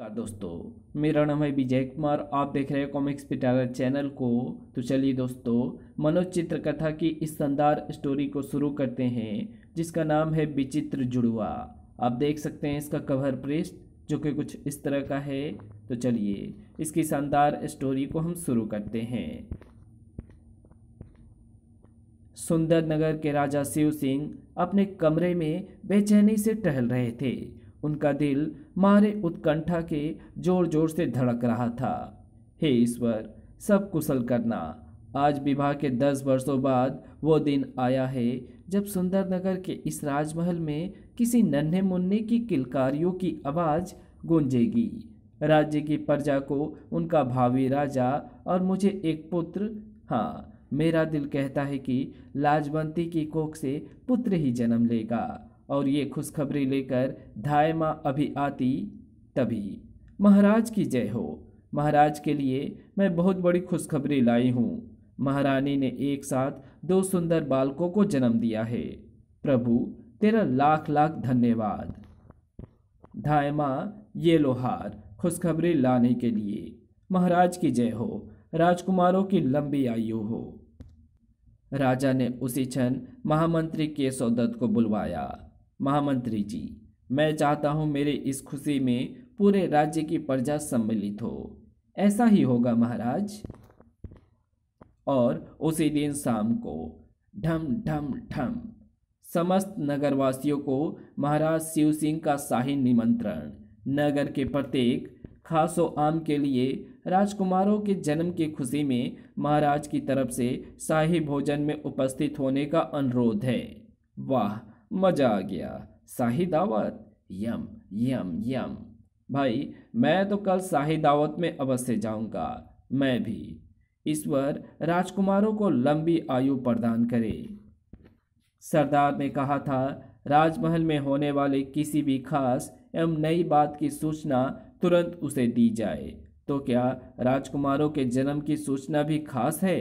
नमस्कार दोस्तों मेरा नाम है विजय कुमार आप देख रहे हैं कॉमिक्स पिटारा चैनल को तो चलिए दोस्तों मनोज चित्रकथा की इस शानदार स्टोरी को शुरू करते हैं जिसका नाम है विचित्र जुड़वा आप देख सकते हैं इसका कवर पृष्ठ जो कि कुछ इस तरह का है तो चलिए इसकी शानदार स्टोरी को हम शुरू करते हैं सुंदर नगर के राजा शिव सिंह अपने कमरे में बेचैनी से टहल रहे थे उनका दिल मारे उत्कंठा के जोर जोर से धड़क रहा था हे ईश्वर सब कुशल करना आज विवाह के दस वर्षों बाद वो दिन आया है जब सुंदरनगर के इस राजमहल में किसी नन्हे मुन्ने की किलकारियों की आवाज़ गूंजेगी राज्य की प्रजा को उनका भावी राजा और मुझे एक पुत्र हाँ मेरा दिल कहता है कि लाजवंती की कोख से पुत्र ही जन्म लेगा और ये खुशखबरी लेकर धाय माँ अभी आती तभी महाराज की जय हो महाराज के लिए मैं बहुत बड़ी खुशखबरी लाई हूँ महारानी ने एक साथ दो सुंदर बालकों को जन्म दिया है प्रभु तेरा लाख लाख धन्यवाद धायमा ये लोहार खुशखबरी लाने के लिए महाराज की जय हो राजकुमारों की लंबी आयु हो राजा ने उसी क्षण महामंत्री दत्त को बुलवाया महामंत्री जी मैं चाहता हूँ मेरे इस खुशी में पूरे राज्य की प्रजा सम्मिलित हो ऐसा ही होगा महाराज और उसी दिन शाम को ढम ढम ढम समस्त नगरवासियों को महाराज शिव सिंह का शाही निमंत्रण नगर के प्रत्येक खासो आम के लिए राजकुमारों के जन्म की खुशी में महाराज की तरफ से शाही भोजन में उपस्थित होने का अनुरोध है वाह मज़ा आ गया शाही दावत यम यम यम भाई मैं तो कल शाही दावत में अवश्य जाऊंगा मैं भी ईश्वर राजकुमारों को लंबी आयु प्रदान करे सरदार ने कहा था राजमहल में होने वाले किसी भी खास एवं नई बात की सूचना तुरंत उसे दी जाए तो क्या राजकुमारों के जन्म की सूचना भी खास है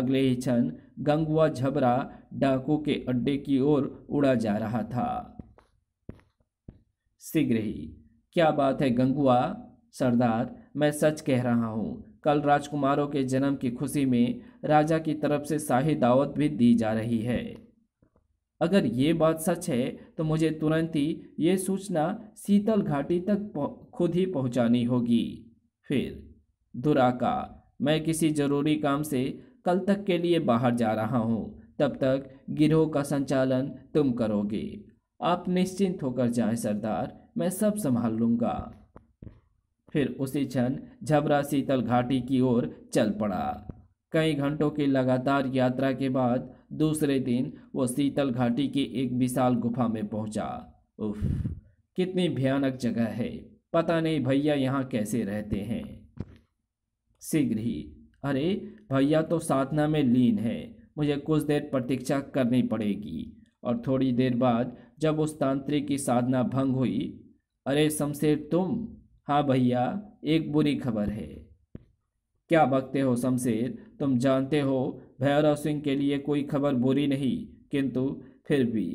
अगले ही क्षण गंगुआ झबरा डाकों के अड्डे की ओर उड़ा जा रहा था शीघ्र ही क्या बात है गंगुआ सरदार मैं सच कह रहा हूँ कल राजकुमारों के जन्म की खुशी में राजा की तरफ से शाही दावत भी दी जा रही है अगर ये बात सच है तो मुझे तुरंत ही ये सूचना शीतल घाटी तक खुद ही पहुंचानी होगी फिर दुराका मैं किसी जरूरी काम से कल तक के लिए बाहर जा रहा हूँ तब तक गिरोह का संचालन तुम करोगे आप निश्चिंत होकर जाए सरदार मैं सब संभाल लूंगा फिर उसी क्षण झबरा शीतल घाटी की ओर चल पड़ा कई घंटों की लगातार यात्रा के बाद दूसरे दिन वो शीतल घाटी की एक विशाल गुफा में पहुंचा। उफ कितनी भयानक जगह है पता नहीं भैया यहाँ कैसे रहते हैं शीघ्र ही अरे भैया तो साधना में लीन है मुझे कुछ देर प्रतीक्षा करनी पड़ेगी और थोड़ी देर बाद जब उस तांत्रिक की साधना भंग हुई अरे शमशेर तुम हाँ भैया एक बुरी खबर है क्या बकते हो शमशेर तुम जानते हो भैरव सिंह के लिए कोई खबर बुरी नहीं किंतु फिर भी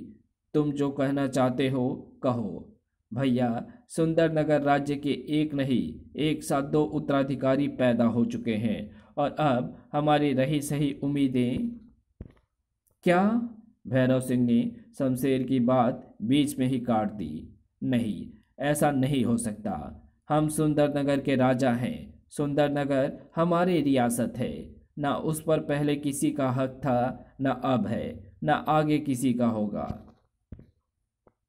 तुम जो कहना चाहते हो कहो भैया सुंदर नगर राज्य के एक नहीं एक साथ दो उत्तराधिकारी पैदा हो चुके हैं और अब हमारी रही सही उम्मीदें क्या भैरव सिंह ने शमशेर की बात बीच में ही काट दी नहीं ऐसा नहीं हो सकता हम सुंदरनगर के राजा हैं सुंदरनगर हमारी रियासत है ना उस पर पहले किसी का हक था ना अब है ना आगे किसी का होगा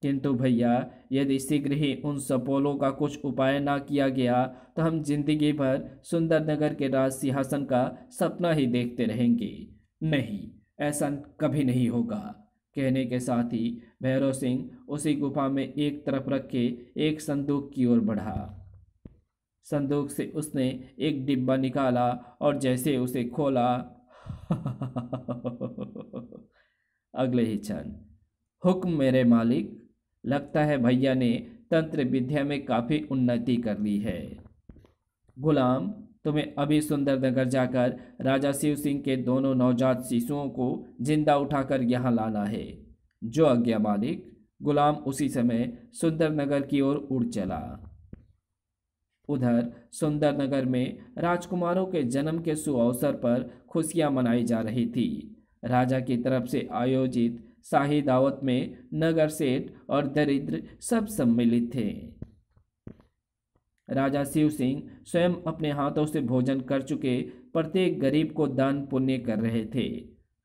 किंतु भैया यदि शीघ्र ही उन सपोलों का कुछ उपाय ना किया गया तो हम जिंदगी भर सुंदर नगर के राज सिंहासन का सपना ही देखते रहेंगे नहीं ऐसा कभी नहीं होगा कहने के साथ ही भैरव सिंह उसी गुफा में एक तरफ रख के एक संदूक की ओर बढ़ा संदूक से उसने एक डिब्बा निकाला और जैसे उसे खोला अगले ही क्षण हुक्म मेरे मालिक लगता है भैया ने तंत्र विद्या में काफ़ी उन्नति कर ली है गुलाम तुम्हें अभी सुंदरनगर जाकर राजा शिव सिंह के दोनों नवजात शिशुओं को जिंदा उठाकर यहाँ लाना है जो आज्ञा मालिक गुलाम उसी समय सुंदरनगर की ओर उड़ चला उधर सुंदरनगर में राजकुमारों के जन्म के सुअवसर पर खुशियां मनाई जा रही थी राजा की तरफ से आयोजित शाही दावत में नगर सेठ और दरिद्र सब सम्मिलित थे राजा शिव सिंह स्वयं अपने हाथों से भोजन कर चुके प्रत्येक गरीब को दान पुण्य कर रहे थे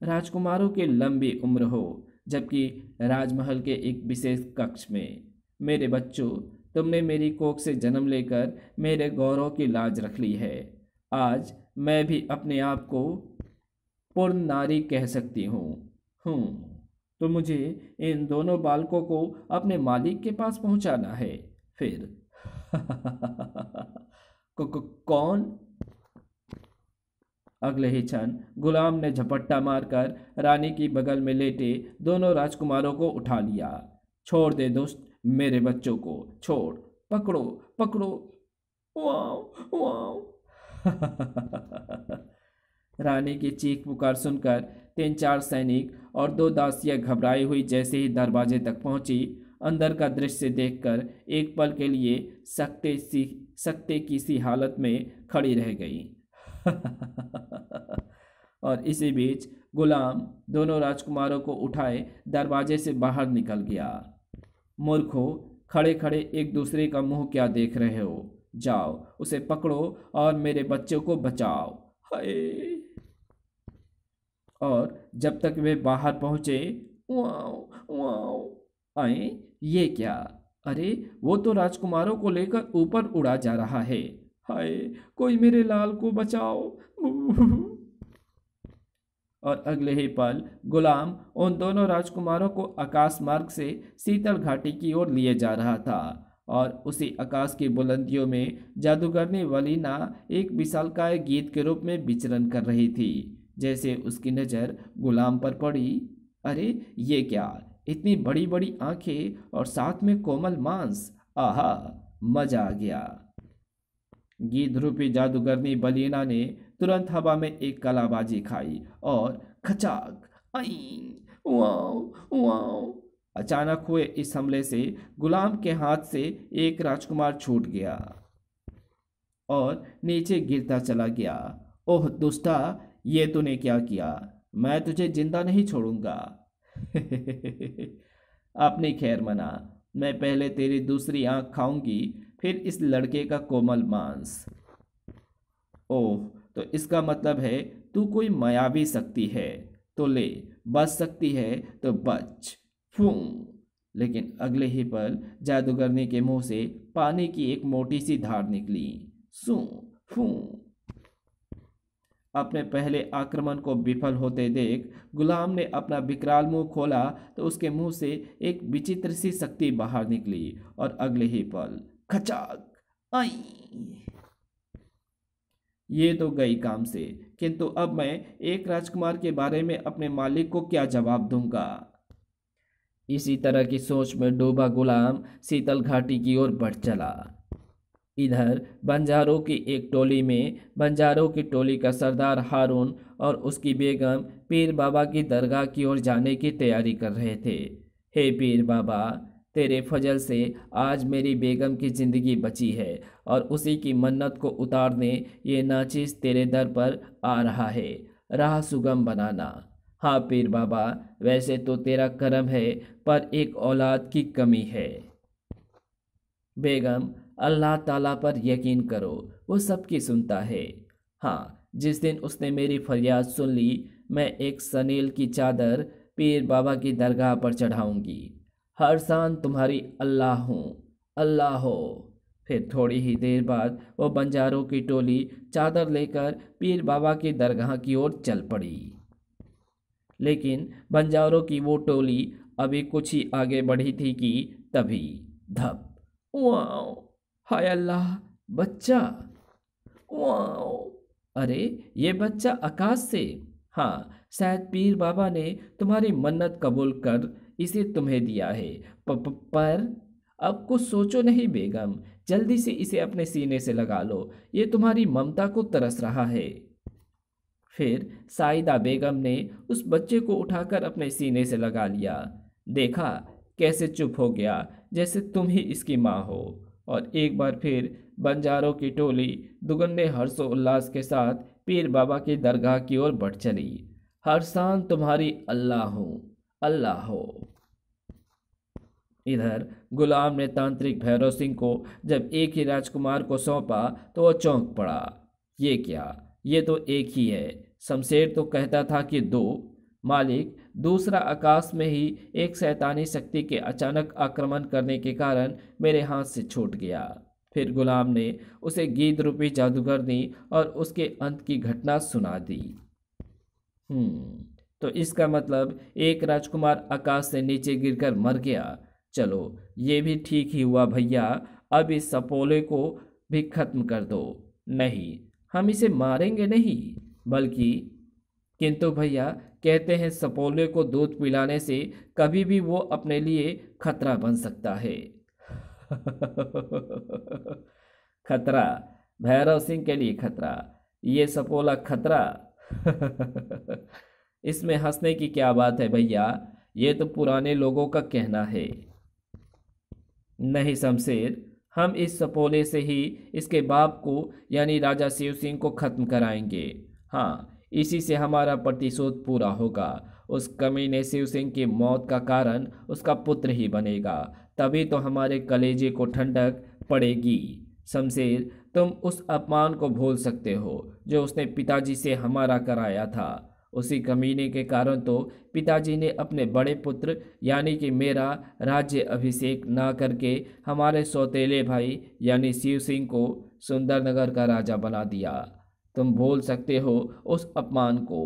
राजकुमारों की लंबी उम्र हो जबकि राजमहल के एक विशेष कक्ष में मेरे बच्चों तुमने मेरी कोख से जन्म लेकर मेरे गौरव की लाज रख ली है आज मैं भी अपने आप को पूर्ण नारी कह सकती हूँ हूँ हम्म। तो मुझे इन दोनों बालकों को अपने मालिक के पास पहुंचाना है फिर कौन अगले ही क्षण गुलाम ने झपट्टा मारकर रानी की बगल में लेटे दोनों राजकुमारों को उठा लिया छोड़ दे दोस्त मेरे बच्चों को छोड़ पकड़ो पकड़ो वाँ, वाँ। रानी की चीख पुकार सुनकर तीन चार सैनिक और दो दासियां घबराई हुई जैसे ही दरवाजे तक पहुंची अंदर का दृश्य देखकर एक पल के लिए सकते सी सकते की सी हालत में खड़ी रह गई और इसी बीच गुलाम दोनों राजकुमारों को उठाए दरवाजे से बाहर निकल गया मूर्खो खड़े खड़े एक दूसरे का मुंह क्या देख रहे हो जाओ उसे पकड़ो और मेरे बच्चों को बचाओ हाय और जब तक वे बाहर पहुँचे वाओ आए ये क्या अरे वो तो राजकुमारों को लेकर ऊपर उड़ा जा रहा है हाय कोई मेरे लाल को बचाओ और अगले ही पल गुलाम उन दोनों राजकुमारों को आकाश मार्ग से शीतल घाटी की ओर लिए जा रहा था और उसी आकाश की बुलंदियों में जादूगरनी वलीना एक विशालकाय गीत के रूप में विचरण कर रही थी जैसे उसकी नज़र गुलाम पर पड़ी अरे ये क्या इतनी बड़ी बड़ी आंखें और साथ में कोमल मांस आहा मजा आ गया गीत रूपी जादूगरनी बलीना ने तुरंत हवा में एक कलाबाजी खाई और खचाक आई वाओ वाओ अचानक हुए इस हमले से गुलाम के हाथ से एक राजकुमार छूट गया और नीचे गिरता चला गया ओह दुष्टा ये तूने क्या किया मैं तुझे जिंदा नहीं छोड़ूंगा अपनी खैर मना मैं पहले तेरी दूसरी आंख खाऊंगी फिर इस लड़के का कोमल मांस ओह तो इसका मतलब है तू कोई मयावी सकती है तो ले बच सकती है तो बच फू लेकिन अगले ही पल जादूगरनी के मुंह से पानी की एक मोटी सी धार निकली सू फू अपने पहले आक्रमण को विफल होते देख गुलाम ने अपना विकराल मुंह खोला तो उसके मुंह से एक विचित्र सी शक्ति बाहर निकली और अगले ही पल खचाक आई ये तो गई काम से किंतु अब मैं एक राजकुमार के बारे में अपने मालिक को क्या जवाब दूंगा इसी तरह की सोच में डूबा गुलाम शीतल घाटी की ओर बढ़ चला इधर बंजारों की एक टोली में बंजारों की टोली का सरदार हारून और उसकी बेगम पीर बाबा की दरगाह की ओर जाने की तैयारी कर रहे थे हे पीर बाबा तेरे फजल से आज मेरी बेगम की ज़िंदगी बची है और उसी की मन्नत को उतारने ये नाचिस तेरे दर पर आ रहा है राह सुगम बनाना हाँ पीर बाबा वैसे तो तेरा करम है पर एक औलाद की कमी है बेगम अल्लाह ताला पर यकीन करो वो सबकी सुनता है हाँ जिस दिन उसने मेरी फरियाद सुन ली मैं एक सनील की चादर पीर बाबा की दरगाह पर चढ़ाऊंगी हर शान तुम्हारी अल्लाह हूँ अल्लाह हो फिर थोड़ी ही देर बाद वो बंजारों की टोली चादर लेकर पीर बाबा की दरगाह की ओर चल पड़ी लेकिन बंजारों की वो टोली अभी कुछ ही आगे बढ़ी थी कि तभी धप ऊँ हाय अल्लाह बच्चा वाओ अरे ये बच्चा आकाश से हाँ शायद पीर बाबा ने तुम्हारी मन्नत कबूल कर इसे तुम्हें दिया है प, प, पर अब कुछ सोचो नहीं बेगम जल्दी से इसे अपने सीने से लगा लो ये तुम्हारी ममता को तरस रहा है फिर साइदा बेगम ने उस बच्चे को उठाकर अपने सीने से लगा लिया देखा कैसे चुप हो गया जैसे तुम ही इसकी माँ हो और एक बार फिर बंजारों की टोली दुगन्ने हर्षोल्लास के साथ पीर बाबा की दरगाह की ओर बढ़ चली हर शान तुम्हारी अल्लाह हो अल्लाह हो इधर गुलाम ने तांत्रिक भैरव सिंह को जब एक ही राजकुमार को सौंपा तो वह चौंक पड़ा ये क्या ये तो एक ही है शमशेर तो कहता था कि दो मालिक दूसरा आकाश में ही एक शैतानी शक्ति के अचानक आक्रमण करने के कारण मेरे हाथ से छूट गया फिर गुलाम ने उसे गीत रूपी जादूगर दी और उसके अंत की घटना सुना दी हम्म, तो इसका मतलब एक राजकुमार आकाश से नीचे गिरकर मर गया चलो ये भी ठीक ही हुआ भैया अब इस सपोले को भी खत्म कर दो नहीं हम इसे मारेंगे नहीं बल्कि किंतु भैया कहते हैं सपोले को दूध पिलाने से कभी भी वो अपने लिए खतरा बन सकता है खतरा भैरव सिंह के लिए खतरा ये सपोला खतरा इसमें हंसने की क्या बात है भैया ये तो पुराने लोगों का कहना है नहीं शमशेर हम इस सपोले से ही इसके बाप को यानी राजा शिव सिंह को ख़त्म कराएंगे हाँ इसी से हमारा प्रतिशोध पूरा होगा उस कमीने शिव सिंह की मौत का कारण उसका पुत्र ही बनेगा तभी तो हमारे कलेजे को ठंडक पड़ेगी शमशेर तुम उस अपमान को भूल सकते हो जो उसने पिताजी से हमारा कराया था उसी कमीने के कारण तो पिताजी ने अपने बड़े पुत्र यानी कि मेरा राज्य अभिषेक ना करके हमारे सौतेले भाई यानी शिव सिंह को सुंदरनगर का राजा बना दिया तुम भूल सकते हो उस अपमान को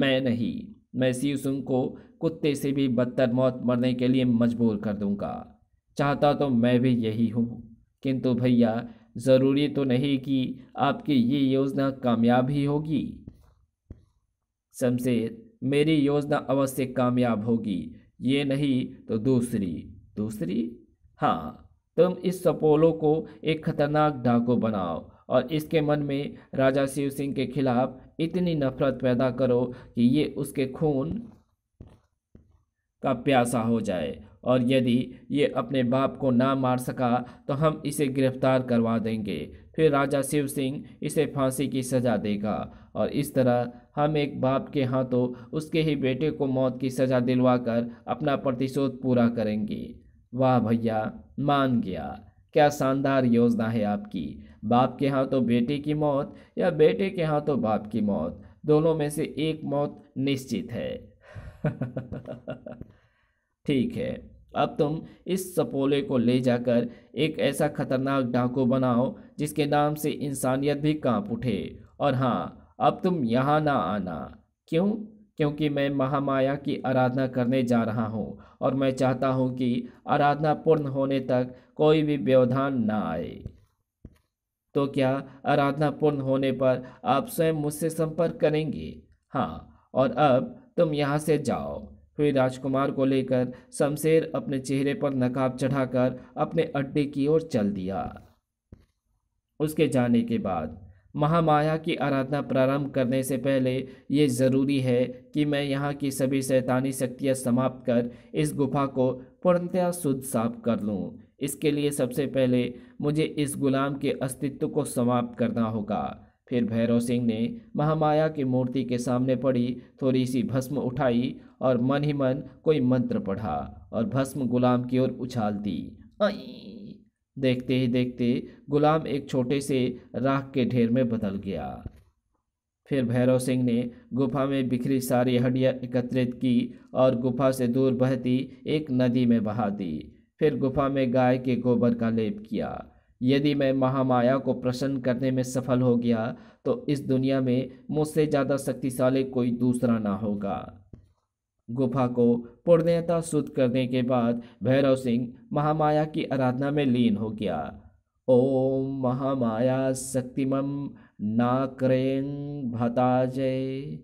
मैं नहीं मैं सीसुम को कुत्ते से भी बदतर मौत मरने के लिए मजबूर कर दूंगा चाहता तो मैं भी यही हूँ किंतु भैया ज़रूरी तो नहीं कि आपकी ये योजना कामयाब ही होगी शमशेर मेरी योजना अवश्य कामयाब होगी ये नहीं तो दूसरी दूसरी हाँ तुम इस सपोलो को एक खतरनाक डाकू बनाओ और इसके मन में राजा शिव सिंह के खिलाफ इतनी नफरत पैदा करो कि ये उसके खून का प्यासा हो जाए और यदि ये अपने बाप को ना मार सका तो हम इसे गिरफ्तार करवा देंगे फिर राजा शिव सिंह इसे फांसी की सज़ा देगा और इस तरह हम एक बाप के हाथों उसके ही बेटे को मौत की सज़ा दिलवाकर अपना प्रतिशोध पूरा करेंगे वाह भैया मान गया क्या शानदार योजना है आपकी बाप के यहाँ तो बेटे की मौत या बेटे के यहाँ तो बाप की मौत दोनों में से एक मौत निश्चित है ठीक है अब तुम इस सपोले को ले जाकर एक ऐसा खतरनाक डाकू बनाओ जिसके नाम से इंसानियत भी कांप उठे और हाँ अब तुम यहाँ ना आना क्यों क्योंकि मैं महामाया की आराधना करने जा रहा हूँ और मैं चाहता हूँ कि आराधना पूर्ण होने तक कोई भी व्यवधान ना आए तो क्या आराधना पूर्ण होने पर आप स्वयं मुझसे संपर्क करेंगे हाँ और अब तुम यहाँ से जाओ फिर राजकुमार को लेकर शमशेर अपने चेहरे पर नकाब चढ़ाकर अपने अड्डे की ओर चल दिया उसके जाने के बाद महामाया की आराधना प्रारंभ करने से पहले ये ज़रूरी है कि मैं यहाँ की सभी शैतानी शक्तियाँ समाप्त कर इस गुफा को पूर्णतया शुद्ध साफ कर लूँ इसके लिए सबसे पहले मुझे इस गुलाम के अस्तित्व को समाप्त करना होगा फिर भैरव सिंह ने महामाया की मूर्ति के सामने पड़ी थोड़ी सी भस्म उठाई और मन ही मन कोई मंत्र पढ़ा और भस्म गुलाम की ओर उछाल दी देखते ही देखते गुलाम एक छोटे से राख के ढेर में बदल गया फिर भैरव सिंह ने गुफा में बिखरी सारी हड्डियां एकत्रित की और गुफा से दूर बहती एक नदी में बहा दी फिर गुफा में गाय के गोबर का लेप किया यदि मैं महामाया को प्रसन्न करने में सफल हो गया तो इस दुनिया में मुझसे ज़्यादा शक्तिशाली कोई दूसरा ना होगा गुफा को पूर्णता शुद्ध करने के बाद भैरव सिंह महामाया की आराधना में लीन हो गया ओम महामाया शक्तिमम ना करें भताजय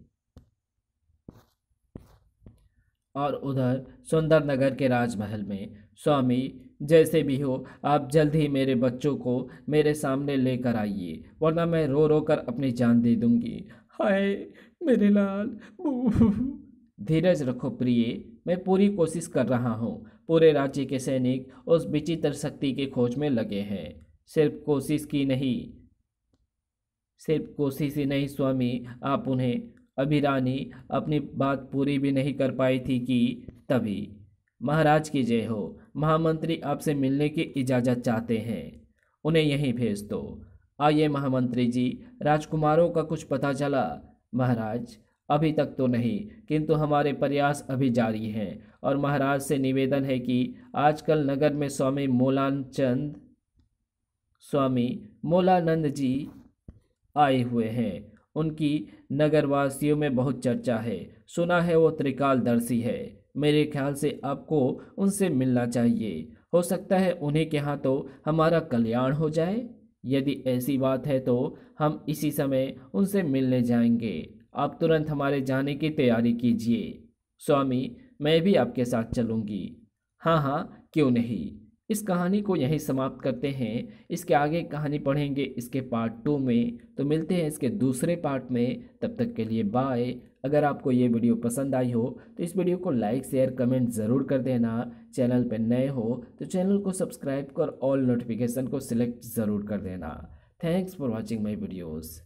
और उधर सुंदर नगर के राजमहल में स्वामी जैसे भी हो आप जल्द ही मेरे बच्चों को मेरे सामने लेकर आइए वरना मैं रो रो कर अपनी जान दे दूंगी हाय मेरे लाल धीरज रखो प्रिय मैं पूरी कोशिश कर रहा हूँ पूरे राज्य के सैनिक उस विचित्र शक्ति के खोज में लगे हैं सिर्फ कोशिश की नहीं सिर्फ कोशिश ही नहीं स्वामी आप उन्हें अभी रानी अपनी बात पूरी भी नहीं कर पाई थी कि तभी महाराज की जय हो महामंत्री आपसे मिलने की इजाज़त चाहते हैं उन्हें यहीं भेज दो आइए महामंत्री जी राजकुमारों का कुछ पता चला महाराज अभी तक तो नहीं किंतु हमारे प्रयास अभी जारी हैं और महाराज से निवेदन है कि आजकल नगर में स्वामी मोलान चंद स्वामी मोलानंद जी आए हुए हैं उनकी नगरवासियों में बहुत चर्चा है सुना है वो त्रिकालदर्शी है मेरे ख्याल से आपको उनसे मिलना चाहिए हो सकता है उन्हें के यहाँ तो हमारा कल्याण हो जाए यदि ऐसी बात है तो हम इसी समय उनसे मिलने जाएंगे आप तुरंत हमारे जाने की तैयारी कीजिए स्वामी मैं भी आपके साथ चलूँगी हाँ हाँ क्यों नहीं इस कहानी को यहीं समाप्त करते हैं इसके आगे कहानी पढ़ेंगे इसके पार्ट टू में तो मिलते हैं इसके दूसरे पार्ट में तब तक के लिए बाय अगर आपको ये वीडियो पसंद आई हो तो इस वीडियो को लाइक शेयर कमेंट ज़रूर कर देना चैनल पर नए हो तो चैनल को सब्सक्राइब कर ऑल नोटिफिकेशन को सिलेक्ट ज़रूर कर देना thanks for watching my videos